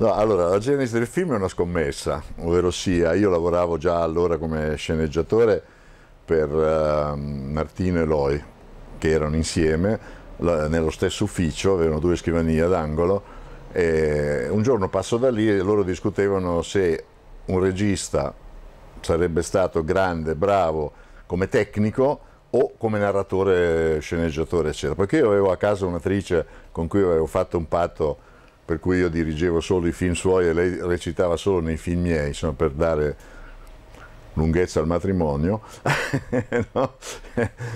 No, allora, la genesi del film è una scommessa, ovvero sia, io lavoravo già allora come sceneggiatore per uh, Martino e Loi, che erano insieme la, nello stesso ufficio, avevano due scrivanie ad angolo, e un giorno passo da lì e loro discutevano se un regista sarebbe stato grande, bravo come tecnico o come narratore, sceneggiatore, eccetera. Perché io avevo a casa un'attrice con cui avevo fatto un patto per cui io dirigevo solo i film suoi e lei recitava solo nei film miei, insomma, per dare lunghezza al matrimonio. no?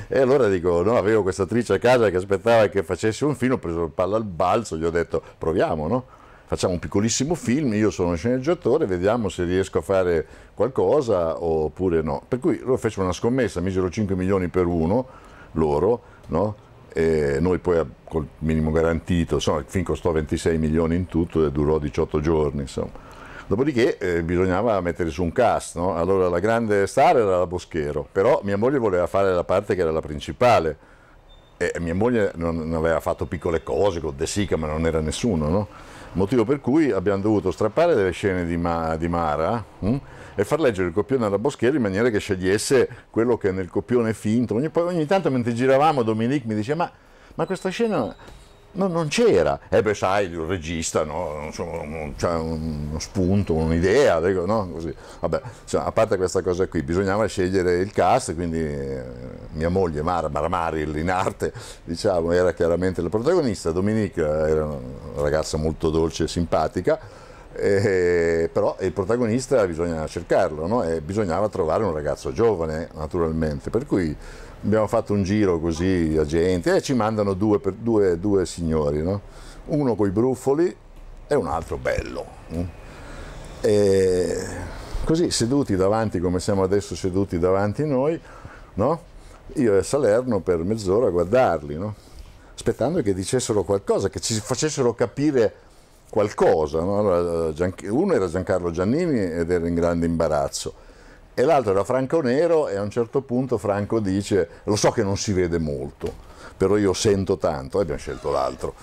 E allora dico, no, avevo questa attrice a casa che aspettava che facessi un film, ho preso il palla al balzo, gli ho detto proviamo, no? Facciamo un piccolissimo film, io sono sceneggiatore, vediamo se riesco a fare qualcosa oppure no. Per cui loro fecero una scommessa, misero 5 milioni per uno, loro, no? eh, noi poi eh, col minimo garantito, insomma, fin costò 26 milioni in tutto e durò 18 giorni. Insomma. Dopodiché eh, bisognava mettere su un cast, no? allora la grande star era la Boschero, però mia moglie voleva fare la parte che era la principale e mia moglie non, aveva fatto piccole cose con De Sica ma non era nessuno, no? motivo per cui abbiamo dovuto strappare delle scene di, Ma, di Mara. Hm? e far leggere il copione alla Boschiera in maniera che scegliesse quello che nel copione finto. Ogni, poi ogni tanto mentre giravamo Dominique mi diceva ma, ma questa scena no, non c'era. E eh, beh sai, il regista no, c'è uno spunto, un'idea, no? Così. Vabbè, cioè, a parte questa cosa qui, bisognava scegliere il cast, quindi eh, mia moglie Mara Marmaril in arte diciamo, era chiaramente la protagonista, Dominique era una ragazza molto dolce e simpatica, eh, però il protagonista bisogna cercarlo no? e bisognava trovare un ragazzo giovane naturalmente per cui abbiamo fatto un giro così a gente e eh, ci mandano due, due, due signori no? uno con i brufoli e un altro bello mm? e così seduti davanti come siamo adesso seduti davanti noi no? io e Salerno per mezz'ora a guardarli aspettando che dicessero qualcosa che ci facessero capire qualcosa. No? uno era Giancarlo Giannini ed era in grande imbarazzo e l'altro era Franco Nero e a un certo punto Franco dice lo so che non si vede molto, però io sento tanto e abbiamo scelto l'altro.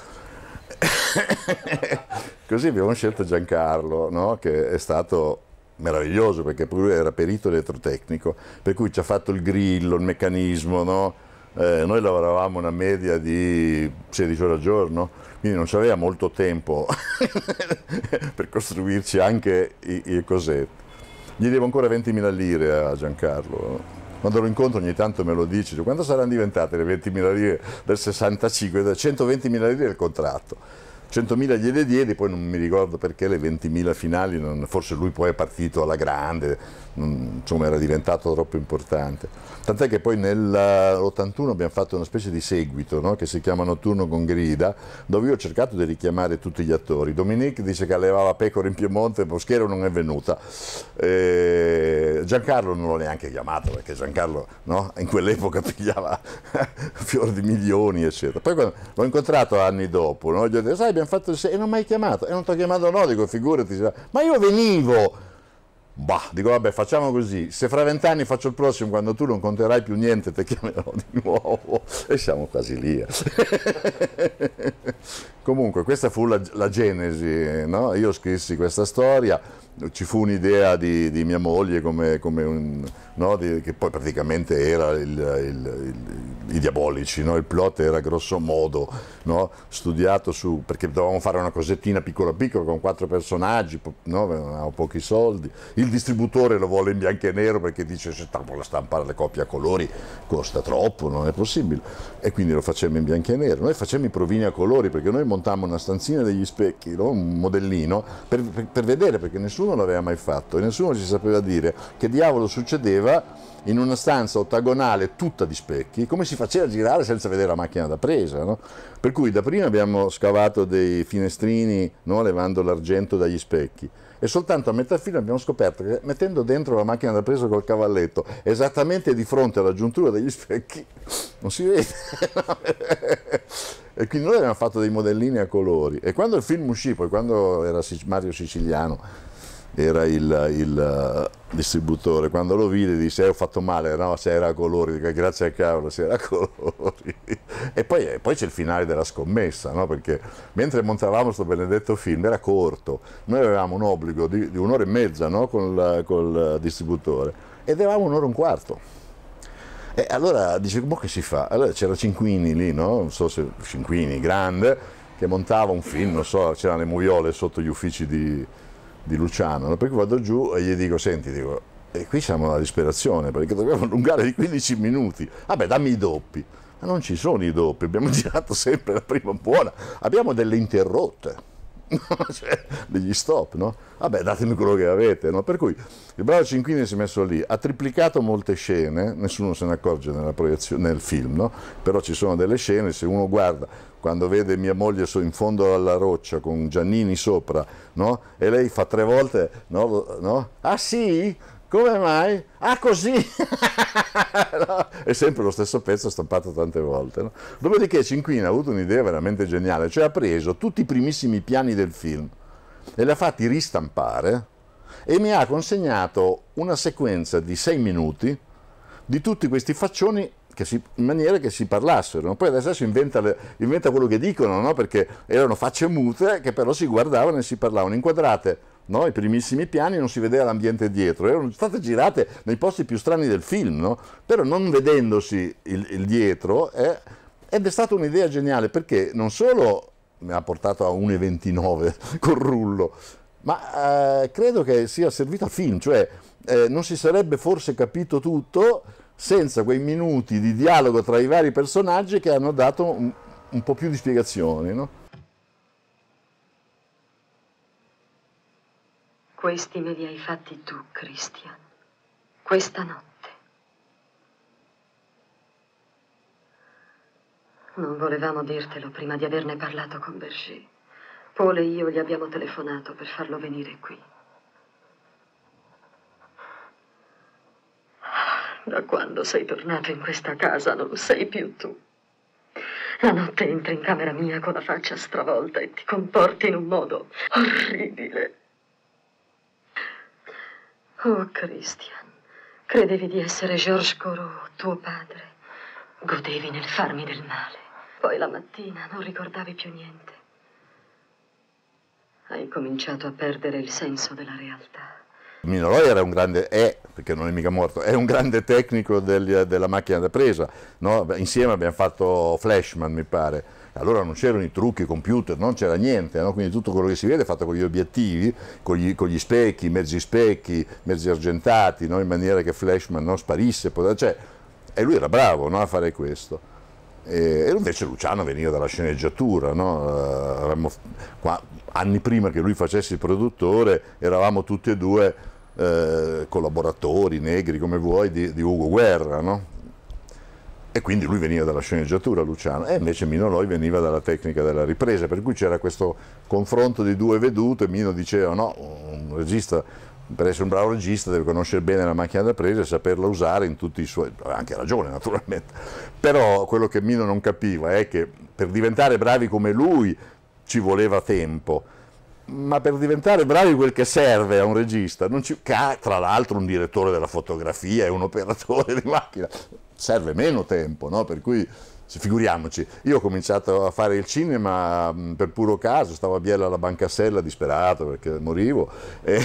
Così abbiamo scelto Giancarlo, no? che è stato meraviglioso perché lui era perito elettrotecnico, per cui ci ha fatto il grillo, il meccanismo, no? eh, noi lavoravamo una media di 16 ore al giorno, quindi non c'aveva molto tempo per costruirci anche i, i cosetti. Gli devo ancora 20.000 lire a Giancarlo. Quando lo incontro ogni tanto me lo dice, quando saranno diventate le 20.000 lire del 65, 120.000 lire del contratto. 100.000 gliele diedi, poi non mi ricordo perché le 20.000 finali, non, forse lui poi è partito alla grande, insomma, era diventato troppo importante. Tant'è che poi nell'81 abbiamo fatto una specie di seguito no? che si chiama Notturno con Grida, dove io ho cercato di richiamare tutti gli attori. Dominique dice che allevava pecore in Piemonte, Boschero non è venuta. E eh, Giancarlo non l'ho neanche chiamato perché Giancarlo no? in quell'epoca pigliava fior di milioni, eccetera. Poi l'ho incontrato anni dopo, no? gli ho detto, sai, abbiamo fatto il seguito e non mi hai chiamato, e non ti ho chiamato no, dico figurati, ma io venivo Bah, dico vabbè facciamo così, se fra vent'anni faccio il prossimo quando tu non conterai più niente ti chiamerò di nuovo e siamo quasi lì. Eh. Comunque questa fu la, la genesi, no? io scrissi questa storia, ci fu un'idea di, di, mia moglie come, come un, no, di, che poi praticamente era il, il, il, i diabolici, no? il plot era grosso modo no? studiato su, perché dovevamo fare una cosettina piccola piccola con quattro personaggi, no? avevamo pochi soldi, il distributore lo vuole in bianco e nero perché dice se vuole stampare le copie a colori costa troppo, non è possibile e quindi lo facciamo in bianco e nero, noi facciamo i provini a colori perché noi montammo una stanzina degli specchi, un modellino per, per, per vedere perché nessuno nessuno l'aveva mai fatto e nessuno ci sapeva dire che diavolo succedeva in una stanza ottagonale tutta di specchi, come si faceva a girare senza vedere la macchina da presa. No? Per cui da prima abbiamo scavato dei finestrini no? levando l'argento dagli specchi e soltanto a metà fine abbiamo scoperto che mettendo dentro la macchina da presa col cavalletto esattamente di fronte alla giuntura degli specchi non si vede e quindi noi abbiamo fatto dei modellini a colori e quando il film uscì poi quando era Mario Siciliano era il, il eh, distributore, quando lo vide disse eh, ho fatto male, no, se era a colori, grazie a cavolo, se era a colori. e poi, eh, poi c'è il finale della scommessa, no? perché mentre montavamo questo benedetto film era corto, noi avevamo un obbligo di, di un'ora e mezza no? col, col distributore ed eravamo un'ora e un quarto. E allora dice, ma che si fa? Allora c'era Cinquini lì, no? non so se Cinquini, grande, che montava un film, non so, c'erano le muiole sotto gli uffici di, di Luciano, per cui vado giù e gli dico, senti, dico, e qui siamo alla disperazione perché dobbiamo allungare di 15 minuti, vabbè dammi i doppi, ma non ci sono i doppi, abbiamo girato sempre la prima buona, abbiamo delle interrotte. cioè, degli stop, no? Vabbè, datemi quello che avete, no? Per cui il bravo Cinquini si è messo lì, ha triplicato molte scene, nessuno se ne accorge nel film, no? Però ci sono delle scene, se uno guarda quando vede mia moglie in fondo alla roccia con Giannini sopra, no? E lei fa tre volte, no? no? Ah sì? Come mai? Ah così! no? È sempre lo stesso pezzo stampato tante volte. No? Dopodiché Cinquina ha avuto un'idea veramente geniale, cioè ha preso tutti i primissimi piani del film e li ha fatti ristampare e mi ha consegnato una sequenza di sei minuti di tutti questi faccioni si, in maniera che si parlassero. Poi adesso inventa, le, inventa quello che dicono, no? perché erano facce mute che però si guardavano e si parlavano, inquadrate. No? I primissimi piani non si vedeva l'ambiente dietro, erano state girate nei posti più strani del film, no? però non vedendosi il, il dietro eh, ed è stata un'idea geniale perché non solo mi ha portato a 1,29 col rullo, ma eh, credo che sia servito al film, cioè eh, non si sarebbe forse capito tutto senza quei minuti di dialogo tra i vari personaggi che hanno dato un, un po' più di spiegazioni. No? Questi me li hai fatti tu, Christian, questa notte. Non volevamo dirtelo prima di averne parlato con Berger. Paul e io gli abbiamo telefonato per farlo venire qui. Da quando sei tornato in questa casa non sei più tu. La notte entri in camera mia con la faccia stravolta e ti comporti in un modo orribile. Oh, Christian, credevi di essere Georges Corot, tuo padre. Godevi nel farmi del male. Poi la mattina non ricordavi più niente. Hai cominciato a perdere il senso della realtà. Mino era un grande, è, perché non è mica morto, è un grande tecnico del, della macchina da presa, no? insieme abbiamo fatto Flashman mi pare, allora non c'erano i trucchi, i computer, non c'era niente, no? quindi tutto quello che si vede è fatto con gli obiettivi, con gli, con gli specchi, mezzi specchi, mezzi argentati, no? in maniera che Flashman non sparisse, cioè, e lui era bravo a fare questo. E invece Luciano veniva dalla sceneggiatura, eh, eravamo, qua, anni prima che lui facesse il produttore eravamo tutti e due eh, collaboratori, negri, come vuoi, di, di Ugo Guerra, no? E quindi lui veniva dalla sceneggiatura, Luciano, e invece Mino Loi veniva dalla tecnica della ripresa, per cui c'era questo confronto di due vedute, Mino diceva no, un regista, per essere un bravo regista deve conoscere bene la macchina da presa e saperla usare in tutti i suoi, anche ragione naturalmente, però quello che Mino non capiva è che per diventare bravi come lui ci voleva tempo, ma per diventare bravi quel che serve a un regista, ci, tra l'altro un direttore della fotografia e un operatore di macchina, serve meno tempo, no? per cui figuriamoci, io ho cominciato a fare il cinema mm, per puro caso, stavo a Biella alla Bancassella disperato perché morivo e,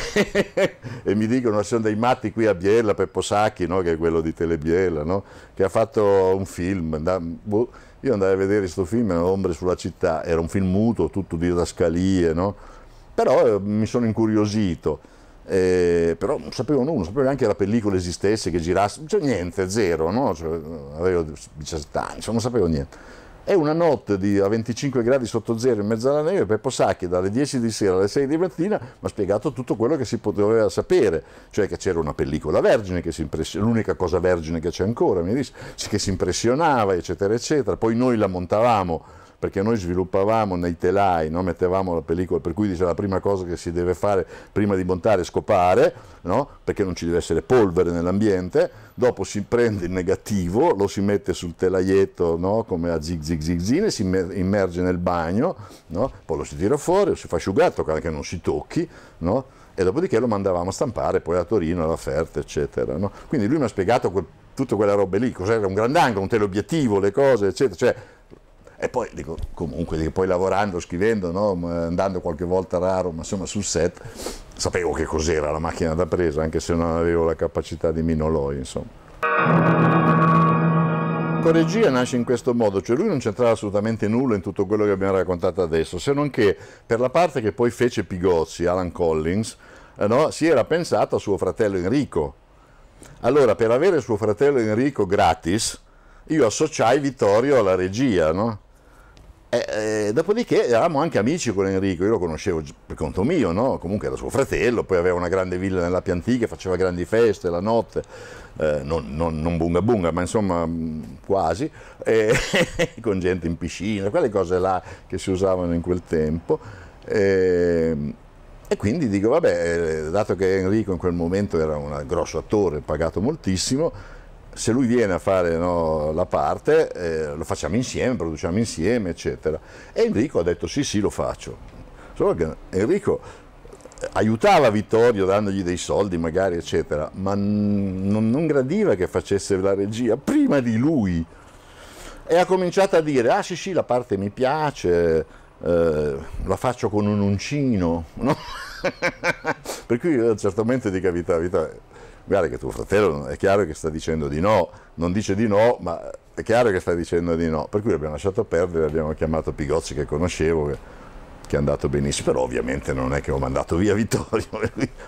e mi dicono sono dei matti qui a Biella, Peppo Sacchi, no? che è quello di Telebiella, no? che ha fatto un film, da, boh, io andai a vedere questo film, Ombre sulla città, era un film muto, tutto di rascalie, no? però eh, mi sono incuriosito. Eh, però non sapevo nulla, non sapevo neanche che la pellicola esistesse, che girasse, cioè niente, zero, no? cioè, avevo 17 anni, cioè, non sapevo niente. E una notte di, a 25 gradi sotto zero in mezzo alla neve, Peppo Sacchi dalle 10 di sera alle 6 di mattina mi ha spiegato tutto quello che si poteva sapere, cioè che c'era una pellicola vergine, l'unica cosa vergine che c'è ancora, mi disse, che si impressionava, eccetera, eccetera. Poi noi la montavamo perché noi sviluppavamo nei telai, no? mettevamo la pellicola, per cui dice la prima cosa che si deve fare prima di montare è scopare, no? perché non ci deve essere polvere nell'ambiente, dopo si prende il negativo, lo si mette sul telaietto no? come a zig zig zig zine, si immerge nel bagno, poi lo si tira fuori, lo si fa asciugato, che non si tocchi, e dopodiché lo mandavamo a stampare poi a Torino, alla Ferta, eccetera. Quindi lui mi ha spiegato quel, tutte quelle robe lì, cos'era un grandangolo, un teleobiettivo, le cose, eccetera. Cioè, e poi dico, comunque, poi lavorando, scrivendo, no? andando qualche volta raro, ma insomma sul set, sapevo che cos'era la macchina da presa, anche se non avevo la capacità di Minoloi, insomma. Regia nasce in questo modo, cioè lui non c'entrava assolutamente nulla in tutto quello che abbiamo raccontato adesso, se non che per la parte che poi fece Pigozzi, Alan Collins, eh, no? si era pensato a suo fratello Enrico. Allora, per avere suo fratello Enrico gratis, io associai Vittorio alla regia, no? E, eh, e, eh, dopodiché eravamo anche amici con Enrico, io lo conoscevo per conto mio, no? comunque era suo fratello, poi aveva una grande villa nell'Appia Antica, faceva grandi feste la notte, eh, non, non, non, bunga bunga, ma insomma mm, quasi, eh, con gente in piscina, quelle cose là che si usavano in quel tempo. Eh, e quindi dico, vabbè, eh, dato che Enrico in quel momento era un grosso attore, pagato moltissimo, se lui viene a fare no, la parte, eh, lo facciamo insieme, produciamo insieme, eccetera. E Enrico ha detto sì, sì, lo faccio. Solo che Enrico eh, aiutava Vittorio dandogli dei soldi magari, eccetera, ma non, non gradiva che facesse la regia prima di lui. E ha cominciato a dire, ah sì, sì, la parte mi piace, eh, la faccio con un uncino. No? per cui a un eh, certo momento dico a Vittorio guarda che tuo fratello è chiaro che sta dicendo di no, non dice di no, ma è chiaro che sta dicendo di no. Per cui l'abbiamo lasciato perdere, abbiamo chiamato Pigozzi che conoscevo, che, che è andato benissimo, però ovviamente non è che ho mandato via Vittorio,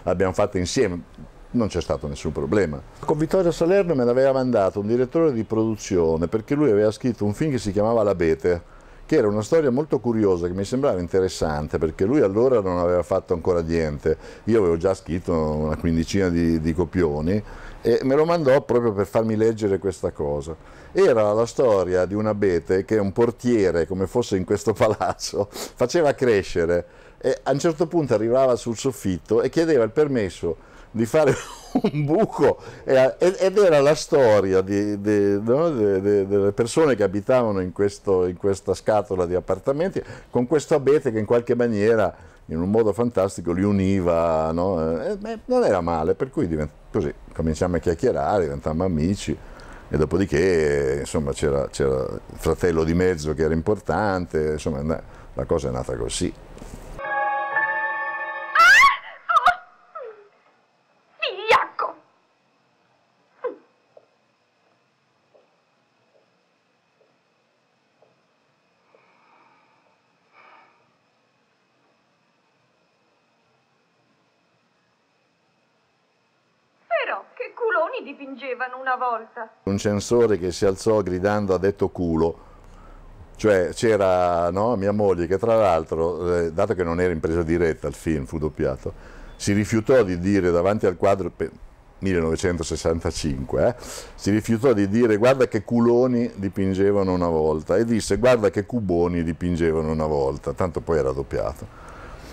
l'abbiamo fatto insieme, non c'è stato nessun problema. Con Vittorio Salerno me l'aveva mandato un direttore di produzione perché lui aveva scritto un film che si chiamava L'Abete che era una storia molto curiosa che mi sembrava interessante perché lui allora non aveva fatto ancora niente, io avevo già scritto una quindicina di, di copioni e me lo mandò proprio per farmi leggere questa cosa. Era la storia di un abete che un portiere, come fosse in questo palazzo, faceva crescere e a un certo punto arrivava sul soffitto e chiedeva il permesso di fare un buco ed era la storia di, di, no? de, de, delle persone che abitavano in, questo, in, questa scatola di appartamenti con questo abete che in qualche maniera in un modo fantastico li univa no? e, beh, non era male per cui divent- così cominciamo a chiacchierare diventammo amici e dopodiché insomma c'era, il fratello di mezzo che era importante insomma la cosa è nata così vero, che culoni dipingevano una volta. Un censore che si alzò gridando ha detto culo. Cioè c'era no, mia moglie che tra l'altro, eh, dato che non era in presa diretta il film, fu doppiato, si rifiutò di dire davanti al quadro, 1965, eh, si rifiutò di dire guarda che culoni dipingevano una volta e disse guarda che cuboni dipingevano una volta, tanto poi era doppiato.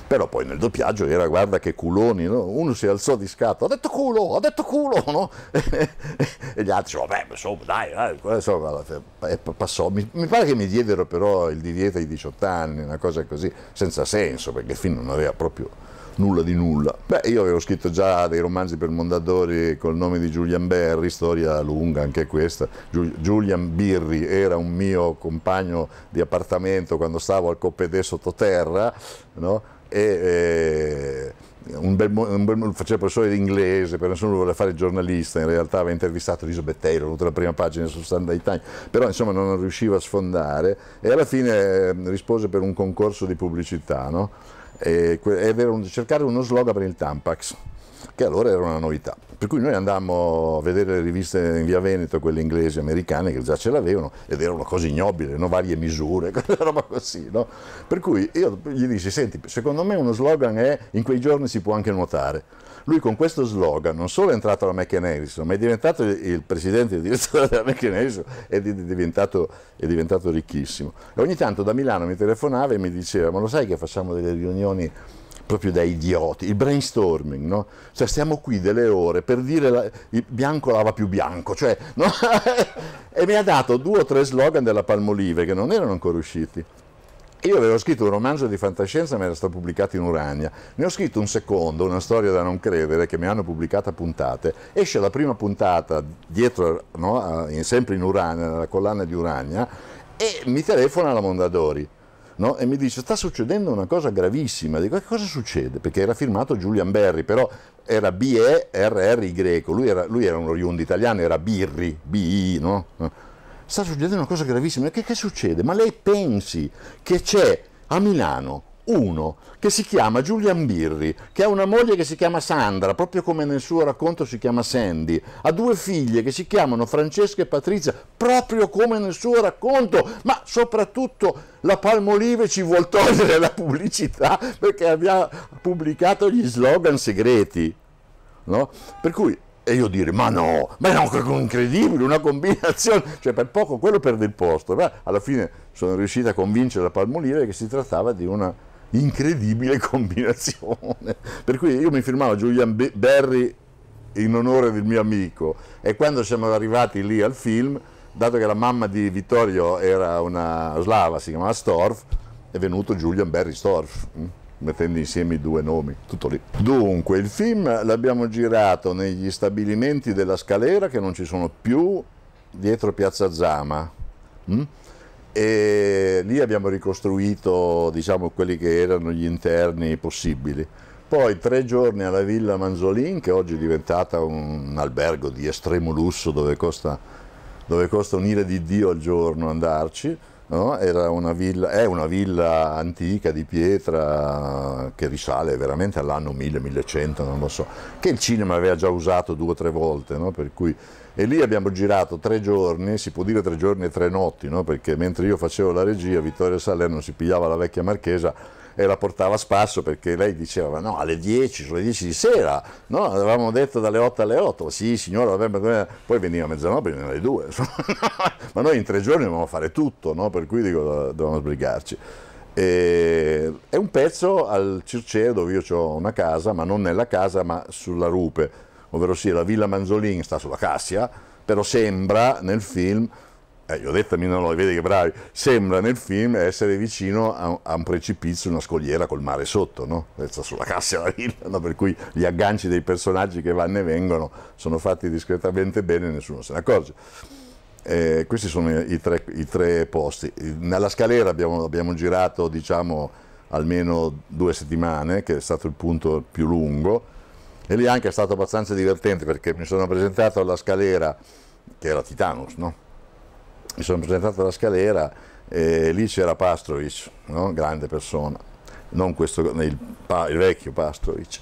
Però poi nel doppiaggio era, guarda che culoni, no? uno si alzò di scatto, ha detto culo, ha detto culo, no? e gli altri, vabbè, insomma, dai, dai. Eh, insomma, eh, eh, passò. Mi, mi, pare che mi diedero però il divieto ai 18 anni, una cosa così, senza senso, perché il film non aveva proprio nulla di nulla. Beh, io avevo scritto già dei romanzi per Mondadori col nome di Julian Berry, storia lunga anche questa. Julian Birri era un mio compagno di appartamento quando stavo al Coppedè sottoterra, no? e, eh, un bel, un bel, faceva professore di inglese, per nessuno voleva fare giornalista, in realtà aveva intervistato Elizabeth Taylor, tutta la prima pagina su Sunday Times, però insomma non riusciva a sfondare e alla fine ehm, rispose per un concorso di pubblicità, no? e, ed cercare uno slogan per il Tampax che allora era una novità. Per cui noi andammo a vedere le riviste in via Veneto, quelle inglesi e americane che già ce l'avevano ed era una cosa ignobile, no? varie misure, quella roba così. No? Per cui io gli dissi, senti, secondo me uno slogan è in quei giorni si può anche nuotare. Lui con questo slogan non solo è entrato alla McEnerison, ma è diventato il presidente e direttore della McEnerison ed è diventato, è diventato ricchissimo. E ogni tanto da Milano mi telefonava e mi diceva, ma lo sai che facciamo delle riunioni proprio da idioti, il brainstorming, no? Cioè stiamo qui delle ore per dire la, il bianco lava più bianco, cioè, no? e mi ha dato due o tre slogan della Palmolive che non erano ancora usciti. Io avevo scritto un romanzo di fantascienza, mi era stato pubblicato in Urania, ne ho scritto un secondo, una storia da non credere, che mi hanno pubblicato a puntate, esce la prima puntata dietro, no? sempre in Urania, nella collana di Urania, e mi telefona la Mondadori no? e mi dice sta succedendo una cosa gravissima, dico che cosa succede? Perché era firmato Julian Berry, però era B-E-R-R-Y, lui era, lui era un oriundo italiano, era Birri, B-I, no? Sta succedendo una cosa gravissima, che, che succede? Ma lei pensi che c'è a Milano uno che si chiama Julian Birri, che ha una moglie che si chiama Sandra, proprio come nel suo racconto si chiama Sandy, ha due figlie che si chiamano Francesca e Patrizia, proprio come nel suo racconto, ma soprattutto la Palmolive ci vuol togliere la pubblicità perché abbiamo pubblicato gli slogan segreti. No? Per cui e io dire ma no, ma no, incredibile, una combinazione, cioè per poco quello perde il posto, ma alla fine sono riuscito a convincere la Palmolive che si trattava di una incredibile combinazione. Per cui io mi firmavo Julian Berry in onore del mio amico e quando siamo arrivati lì al film, dato che la mamma di Vittorio era una slava, si chiamava Storf, è venuto Julian Berry Storf mm, mettendo insieme i due nomi, tutto lì. Dunque, il film l'abbiamo girato negli stabilimenti della Scalera che non ci sono più, dietro Piazza Zama. Mm? e lì abbiamo ricostruito diciamo, quelli che erano gli interni possibili. Poi tre giorni alla Villa Manzolin, che oggi è diventata un albergo di estremo lusso dove costa, dove costa un'ira di Dio al giorno andarci, No? Una villa, è una villa antica di pietra che risale veramente all'anno 1000-1100, non lo so, che il cinema aveva già usato due o tre volte, no? per cui e lì abbiamo girato tre giorni, si può dire tre giorni e tre notti, no? perché mentre io facevo la regia Vittoria Salerno si pigliava la vecchia marchesa e la portava a spasso perché lei diceva no alle 10, sulle 10 di sera, no, avevamo detto dalle 8 alle 8, sì signora, vabbè, poi veniva a mezzanotte, veniva alle 2, ma noi in tre giorni dovevamo fare tutto, no? per cui dico dovevamo sbrigarci. E è un pezzo al Circeo dove io ho una casa, ma non nella casa ma sulla rupe ovvero sia la Villa Manzolin sta sulla Cassia, però sembra nel film, eh, io ho detto a Minoloi, vedi che bravi, sembra nel film essere vicino a, a un precipizio, una scogliera col mare sotto, no? sta sulla Cassia la villa, no? per cui gli agganci dei personaggi che vanno e vengono sono fatti discretamente bene e nessuno se ne accorge. Eh, questi sono i tre, i tre, posti. Nella scalera abbiamo, abbiamo girato diciamo, almeno due settimane, che è stato il punto più lungo, e lì anche è stato abbastanza divertente perché mi sono presentato alla scalera, che era Titanus, no? Mi sono presentato alla scalera e lì c'era Pastrovic, no? grande persona, non questo, il, il vecchio Pastrovic.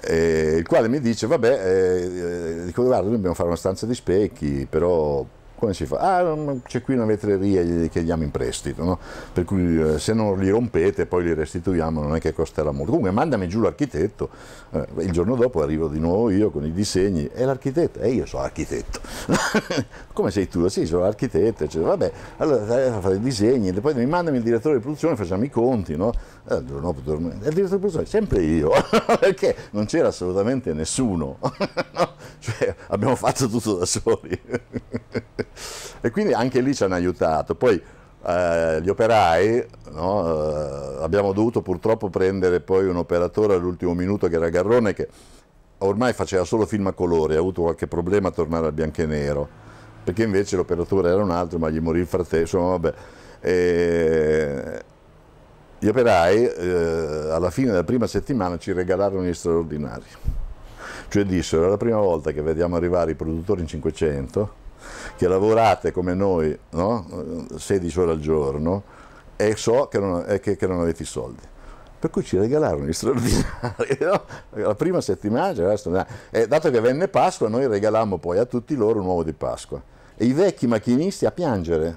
Eh, il quale mi dice vabbè eh, eh, dico guarda noi dobbiamo fare una stanza di specchi però come si fa? Ah, c'è qui una vetreria che chiediamo in prestito, no? per cui eh, se non li rompete poi li restituiamo, non è che costerà molto. Comunque mandami giù l'architetto, eh, il giorno dopo arrivo di nuovo io con i disegni, è l'architetto, e io sono architetto. Come sei tu? Sì, sono architetto, eccetera. Vabbè, allora eh, fai i disegni, e poi mandami il direttore di produzione, facciamo i conti, no? Allora, eh, dopo dormivo, il direttore professore, sempre io, perché non c'era assolutamente nessuno, cioè abbiamo fatto tutto da soli. e quindi anche lì ci hanno aiutato. Poi eh, gli operai, no, eh, abbiamo dovuto purtroppo prendere poi un operatore all'ultimo minuto che era Garrone che ormai faceva solo film a colori, ha avuto qualche problema a tornare al bianco e nero, perché invece l'operatore era un altro ma gli morì il fratello, insomma vabbè. E gli operai eh, alla fine della prima settimana ci regalarono gli straordinari, cioè dissero è la prima volta che vediamo arrivare i produttori in 500 che lavorate come noi no? 16 ore al giorno e so che non, che, che non avete i soldi per cui ci regalarono gli straordinari. No? La prima settimana c'era cioè, E dato che venne Pasqua, noi regalammo poi a tutti loro un uovo di Pasqua. E i vecchi macchinisti a piangere.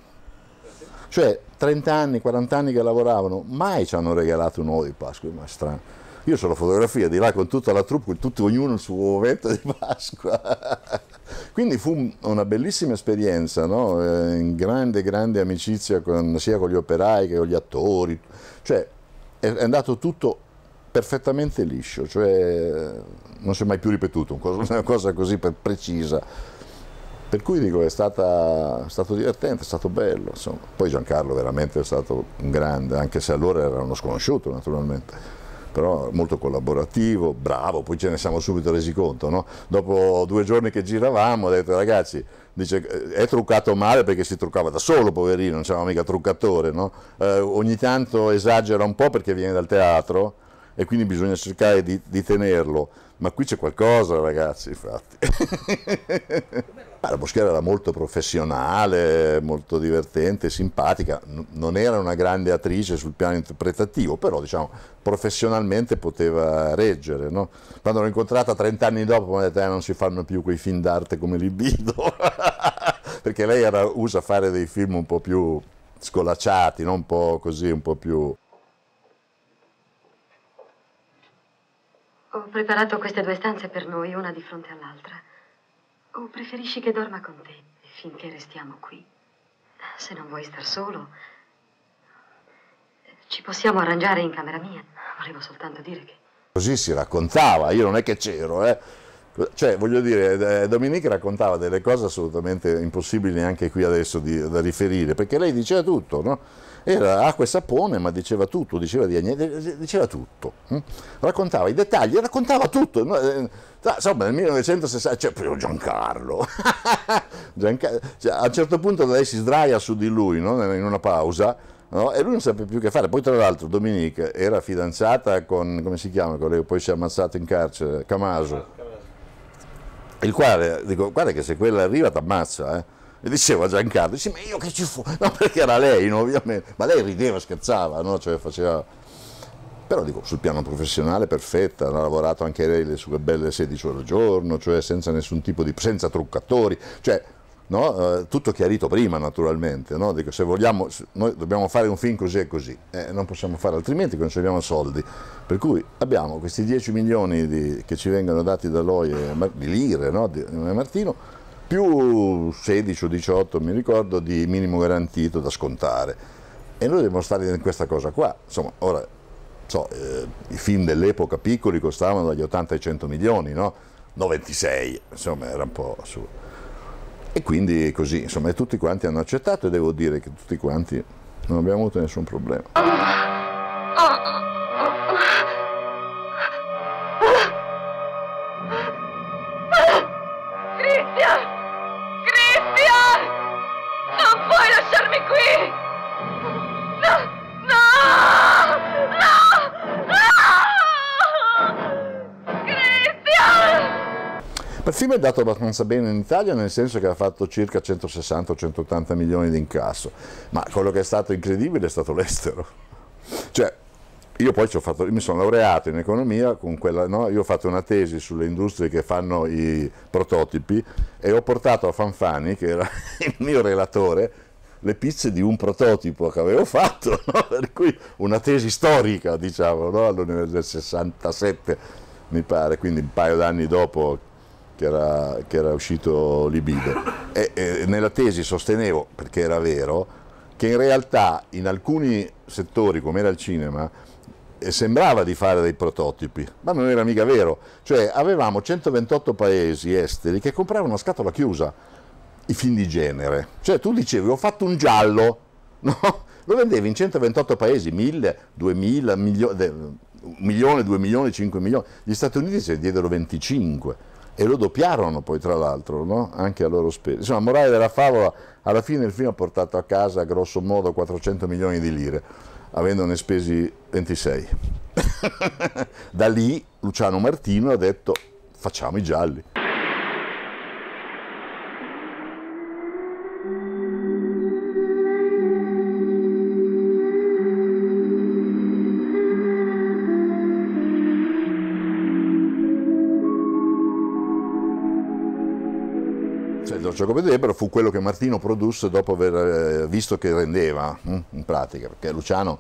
Cioè, 30 anni, 40 anni che lavoravano, mai ci hanno regalato un uovo di Pasqua, ma strano. Io sono la fotografia di là con tutta la troupe, tutto, ognuno il suo uovetto di Pasqua. Quindi fu una bellissima esperienza, no? Eh, in grande, grande amicizia con, sia con gli operai che con gli attori. Cioè, è andato tutto perfettamente liscio, cioè non si è mai più ripetuto una cosa così precisa. Per cui dico è, stata, è stato divertente, è stato bello. Insomma. Poi Giancarlo veramente è stato un grande, anche se allora era uno sconosciuto naturalmente però molto collaborativo, bravo, poi ce ne siamo subito resi conto. No? Dopo due giorni che giravamo ho detto ragazzi, dice, è truccato male perché si truccava da solo, poverino, non c'era mica truccatore. No? Eh, ogni tanto esagera un po' perché viene dal teatro e quindi bisogna cercare di, di tenerlo, ma qui c'è qualcosa ragazzi, infatti. Beh, ah, la Boschiera era molto professionale, molto divertente, simpatica, non era una grande attrice sul piano interpretativo, però diciamo, professionalmente poteva reggere. No? Quando l'ho incontrata 30 anni dopo mi ha detto eh, non si fanno più quei film d'arte come Libido, perché lei era, usa fare dei film un po' più scolacciati, no? un po' così, un po' più... Ho preparato queste due stanze per noi, una di fronte all'altra. O preferisci che dorma con te finché restiamo qui? Se non vuoi star solo, ci possiamo arrangiare in camera mia. Volevo soltanto dire che... Così si raccontava, io non è che c'ero, eh. Cioè, voglio dire, eh, eh, Dominique raccontava delle cose assolutamente impossibili neanche qui adesso di, da riferire, perché lei diceva tutto, no? era acqua e sapone, ma diceva tutto, diceva di Agnelli, diceva tutto, hm? raccontava i dettagli, raccontava tutto. Eh, insomma, nel 1960 c'è cioè, Giancarlo. Giancarlo cioè, a un certo punto lei si sdraia su di lui no? in una pausa no? e lui non sa più che fare. Poi, tra l'altro, Dominique era fidanzata con, come si chiama, con lei, poi si è ammazzato in carcere, ah, Camaso. Il quale, dico, guarda che se quella arriva ti ammazza, eh e diceva Giancarlo, dice, ma io che ci fu? No, perché era lei, no, ovviamente. Ma lei rideva, scherzava, no? Cioè faceva... Però dico, sul piano professionale perfetta, ha lavorato anche lei le sue belle 16 ore al giorno, cioè senza nessun tipo di... senza truccatori, cioè No? Eh, tutto chiarito prima naturalmente, no? Dico, se vogliamo, noi dobbiamo fare un film così e così, eh, non possiamo fare altrimenti che non ci abbiamo soldi, per cui abbiamo questi 10 milioni di, che ci vengono dati da Loi di lire, no? di, di eh, Martino, più 16 o 18 mi ricordo di minimo garantito da scontare e noi dobbiamo stare in questa cosa qua insomma ora so, eh, i film dell'epoca piccoli costavano dagli 80 ai 100 milioni no? 96 insomma era un po' su e quindi così insomma e tutti quanti hanno accettato e devo dire che tutti quanti non abbiamo avuto nessun problema ah, ah, ah. è andato abbastanza bene in Italia nel senso che ha fatto circa 160-180 milioni di incasso, ma quello che è stato incredibile è stato l'estero. Cioè, io poi fatto, mi sono laureato in economia, quella, no? io ho fatto una tesi sulle industrie che fanno i prototipi e ho portato a Fanfani, che era il mio relatore, le pizze di un prototipo che avevo fatto, no? per cui una tesi storica, diciamo, no? all'Università del 67, mi pare, quindi un paio d'anni dopo che era, che era uscito Libido. E, e nella tesi sostenevo, perché era vero, che in realtà in alcuni settori, come era il cinema, eh, sembrava di fare dei prototipi, ma non era mica vero. Cioè avevamo 128 paesi esteri che compravano a scatola chiusa i film di genere. Cioè tu dicevi ho fatto un giallo, no? Lo vendevi in 128 paesi, 1000, 2000, 1 milione, 2 milioni, 5 milioni. Gli Stati Uniti se ne diedero 25 e lo doppiarono poi tra l'altro, no? anche a loro spese. Insomma, morale della favola, alla fine il film ha portato a casa grosso modo 400 milioni di lire, avendone spesi 26. da lì Luciano Martino ha detto facciamo i gialli. Giacobbe vedrebbero fu quello che Martino produsse dopo aver eh, visto che rendeva, hm, in pratica, perché Luciano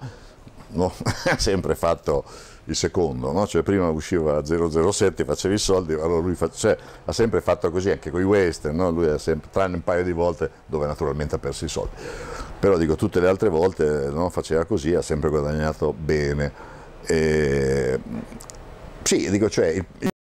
no, ha sempre fatto il secondo, no? cioè prima usciva 007, faceva i soldi, allora lui fa... cioè, ha sempre fatto così anche con i western, no? sempre... tranne un paio di volte dove naturalmente ha perso i soldi, però dico tutte le altre volte no? faceva così, ha sempre guadagnato bene. E... Sì, dico, cioè, il...